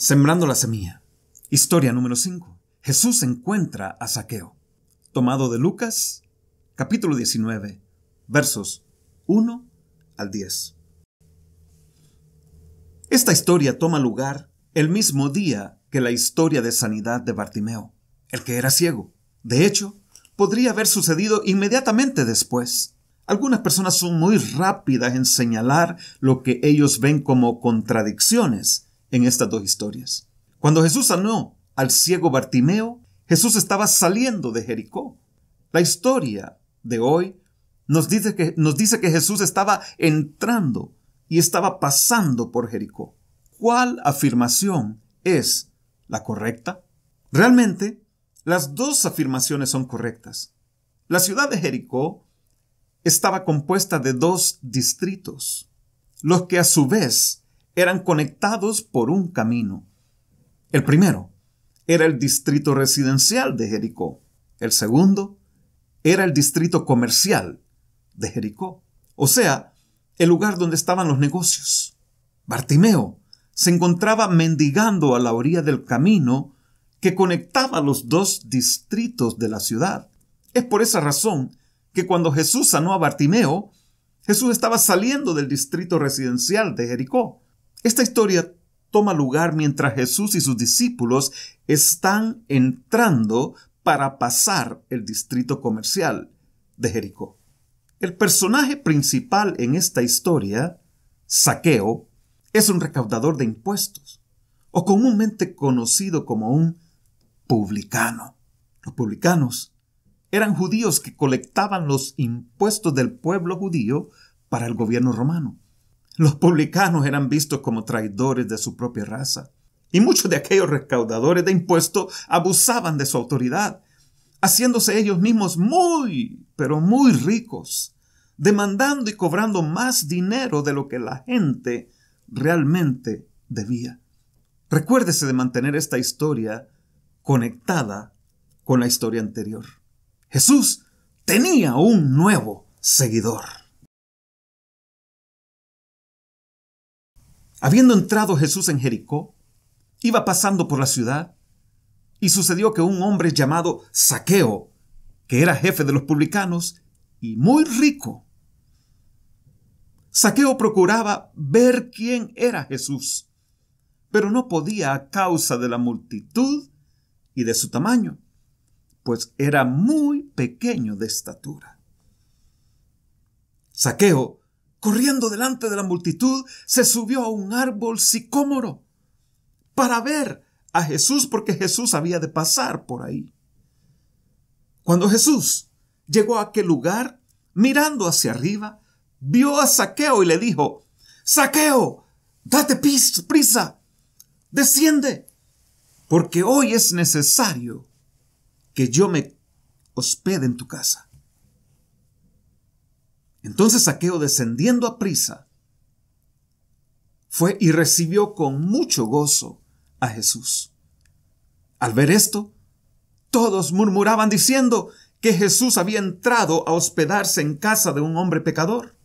Sembrando la semilla. Historia número 5. Jesús encuentra a Saqueo. Tomado de Lucas, capítulo 19, versos 1 al 10. Esta historia toma lugar el mismo día que la historia de sanidad de Bartimeo, el que era ciego. De hecho, podría haber sucedido inmediatamente después. Algunas personas son muy rápidas en señalar lo que ellos ven como contradicciones en estas dos historias. Cuando Jesús sanó al ciego Bartimeo, Jesús estaba saliendo de Jericó. La historia de hoy nos dice que, nos dice que Jesús estaba entrando y estaba pasando por Jericó. ¿Cuál afirmación es la correcta? Realmente, las dos afirmaciones son correctas. La ciudad de Jericó estaba compuesta de dos distritos, los que a su vez eran conectados por un camino. El primero era el distrito residencial de Jericó. El segundo era el distrito comercial de Jericó, o sea, el lugar donde estaban los negocios. Bartimeo se encontraba mendigando a la orilla del camino que conectaba los dos distritos de la ciudad. Es por esa razón que cuando Jesús sanó a Bartimeo, Jesús estaba saliendo del distrito residencial de Jericó esta historia toma lugar mientras Jesús y sus discípulos están entrando para pasar el distrito comercial de Jericó. El personaje principal en esta historia, Saqueo, es un recaudador de impuestos, o comúnmente conocido como un publicano. Los publicanos eran judíos que colectaban los impuestos del pueblo judío para el gobierno romano. Los publicanos eran vistos como traidores de su propia raza, y muchos de aquellos recaudadores de impuestos abusaban de su autoridad, haciéndose ellos mismos muy, pero muy ricos, demandando y cobrando más dinero de lo que la gente realmente debía. Recuérdese de mantener esta historia conectada con la historia anterior. Jesús tenía un nuevo seguidor. Habiendo entrado Jesús en Jericó, iba pasando por la ciudad, y sucedió que un hombre llamado Saqueo, que era jefe de los publicanos y muy rico, Saqueo procuraba ver quién era Jesús, pero no podía a causa de la multitud y de su tamaño, pues era muy pequeño de estatura. Saqueo corriendo delante de la multitud, se subió a un árbol sicómoro para ver a Jesús porque Jesús había de pasar por ahí. Cuando Jesús llegó a aquel lugar, mirando hacia arriba, vio a Saqueo y le dijo, Saqueo, date prisa, desciende, porque hoy es necesario que yo me hospede en tu casa. Entonces Saqueo, descendiendo a prisa, fue y recibió con mucho gozo a Jesús. Al ver esto, todos murmuraban diciendo que Jesús había entrado a hospedarse en casa de un hombre pecador.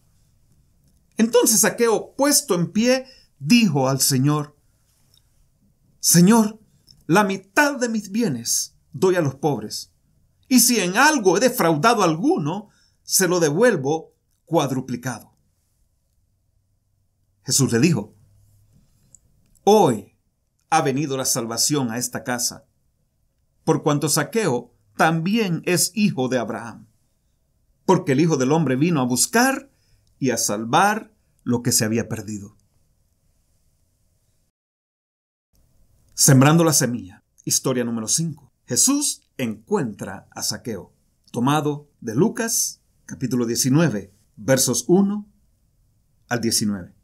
Entonces Saqueo, puesto en pie, dijo al Señor, Señor, la mitad de mis bienes doy a los pobres, y si en algo he defraudado a alguno, se lo devuelvo cuadruplicado. Jesús le dijo, Hoy ha venido la salvación a esta casa, por cuanto Saqueo también es hijo de Abraham, porque el Hijo del Hombre vino a buscar y a salvar lo que se había perdido. Sembrando la semilla, historia número 5. Jesús encuentra a Saqueo, tomado de Lucas capítulo 19, versos 1 al 19.